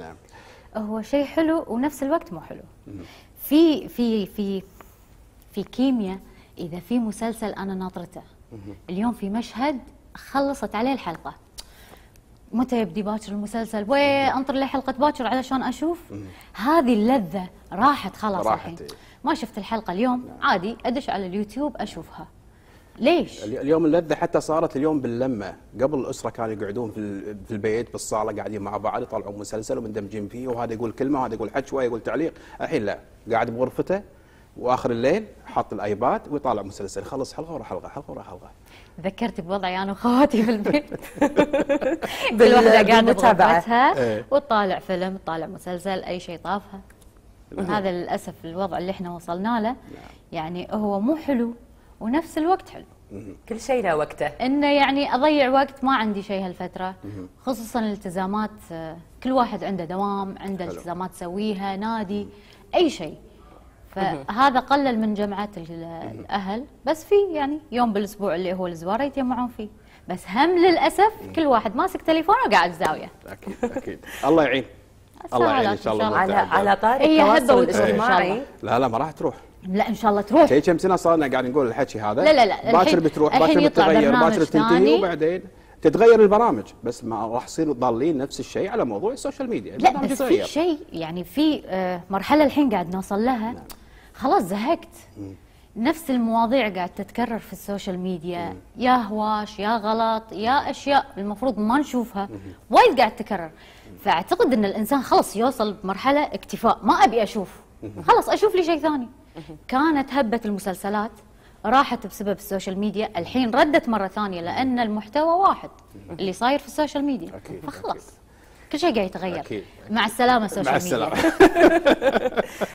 نعم هو شيء حلو ونفس الوقت مو حلو في في في في كيمياء اذا في مسلسل انا ناطرته اليوم في مشهد خلصت عليه الحلقه متى يبدي باكر المسلسل وي انطر لي حلقه باكر علشان اشوف هذه اللذه راحت خلاص راحت الحين إيه. ما شفت الحلقه اليوم نعم. عادي ادش على اليوتيوب اشوفها ليش؟ اليوم اللذه حتى صارت اليوم باللمه، قبل الاسره كانوا يقعدون في في البيت بالصاله قاعدين مع بعض يطلعون مسلسل ومندمجين فيه وهذا يقول كلمه وهذا يقول حشوه وهذا يقول تعليق، الحين لا قاعد بغرفته واخر الليل حاط الايباد ويطالع مسلسل خلص حلقه ورا حلقه حلقه ورا حلقه ذكرتي بوضعي انا وخواتي في البيت كل واحده قاعده بغرفتها إيه. وتطالع فيلم تطالع مسلسل اي شيء طافها نعم. هذا للاسف الوضع اللي احنا وصلنا له نعم. يعني هو مو حلو ونفس الوقت حلو كل شيء له وقته انه يعني اضيع وقت ما عندي شيء هالفتره خصوصا الالتزامات آه، كل واحد عنده دوام عنده حلو. التزامات تسويها نادي اي شيء فهذا قلل من جمعات الاهل بس في يعني يوم بالاسبوع اللي هو الزواره يتجمعون فيه بس هم للاسف كل واحد ماسك تليفونه وقاعد زاويه اكيد اكيد الله يعين الله يعين ان شاء الله على على طاري التواصل الاجتماعي لا لا ما راح تروح لا ان شاء الله تروح شيء كم سنه صار لنا قاعد نقول الحكي هذا لا لا لا باكر بتروح باكر بتتغير باكر بتنتهي وبعدين تتغير البرامج بس ما راح يصير ضالين نفس الشيء على موضوع السوشيال ميديا لا بس في شيء يعني في آه، مرحله الحين قاعد نوصل لها نعم. خلاص زهقت نفس المواضيع قاعد تتكرر في السوشيال ميديا يا هواش يا غلط يا اشياء المفروض ما نشوفها وايد قاعد تتكرر فاعتقد ان الانسان خلص يوصل بمرحله اكتفاء ما ابي اشوف خلاص اشوف لي شيء ثاني كانت هبه المسلسلات راحت بسبب السوشيال ميديا الحين ردت مره ثانيه لان المحتوى واحد اللي صاير في السوشيال ميديا فخلص فخلاص كل شيء قاعد يتغير مع السلامه السوشيال ميديا